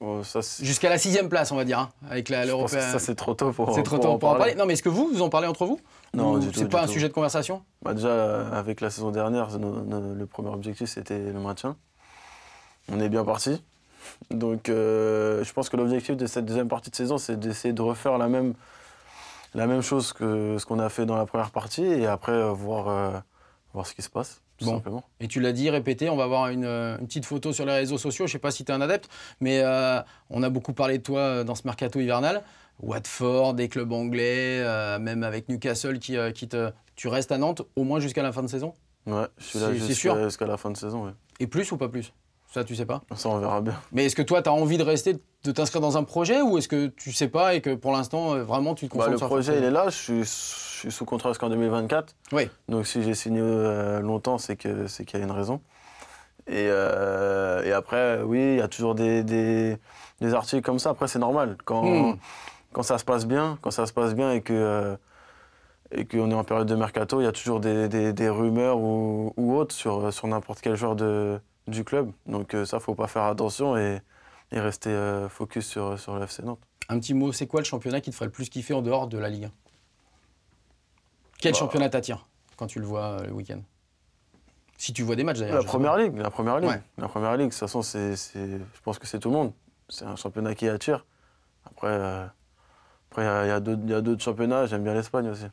Oh, Jusqu'à la sixième place, on va dire, hein, avec l'Européen. Ça, c'est trop tôt pour, c'est trop tôt en, pour en parler. Non, mais est-ce que vous, vous en parlez entre vous Non, C'est pas un sujet de conversation bah, Déjà, euh, avec la saison dernière, le premier objectif, c'était le maintien. On est bien parti. Donc, euh, je pense que l'objectif de cette deuxième partie de saison, c'est d'essayer de refaire la même, la même chose que ce qu'on a fait dans la première partie et après, euh, voir ce qui se passe, tout simplement. Et tu l'as dit, répété, on va avoir une, euh, petite photo sur les réseaux sociaux. Je ne sais pas si tu es un adepte, mais euh, on a beaucoup parlé de toi euh, dans ce mercato hivernal. Watford, des clubs anglais, même avec Newcastle qui, te. Tu restes à Nantes au moins jusqu'à la fin de saison Ouais, je suis là jusqu'à la fin de saison. Et plus ou pas plus ça, tu sais pas Ça, on verra bien. Mais est-ce que toi, tu as envie de rester, de t'inscrire dans un projet ou est-ce que tu sais pas et que pour l'instant, euh, vraiment, tu te bah, concentres bah, Le projet, il est là. Je suis, sous contrat jusqu'en 2024. Oui. Donc, si j'ai signé euh, longtemps, c'est qu'il y a une raison. Euh, et, après, oui, il y a toujours des, articles comme ça. Après, c'est normal. Quand, hmm. quand ça se passe bien, quand ça se passe bien et que. qu'on est en période de mercato, il y a toujours des, rumeurs ou, ou autres sur, sur n'importe quel genre de, du club. Donc euh, ça, faut pas faire attention et, rester euh, focus sur, sur le FC Nantes. Un petit mot, c'est quoi le championnat qui te ferait le plus kiffer en dehors de la Ligue 1 Quel bah. championnat t'attire quand tu le vois euh, le week-end Si tu vois des matchs d'ailleurs. La première ligue, la première ligue. La première ligue, de toute façon, je pense que c'est tout le monde. C'est un championnat qui attire. Après, après il y a, y a d'autres championnats, j'aime bien l'Espagne aussi.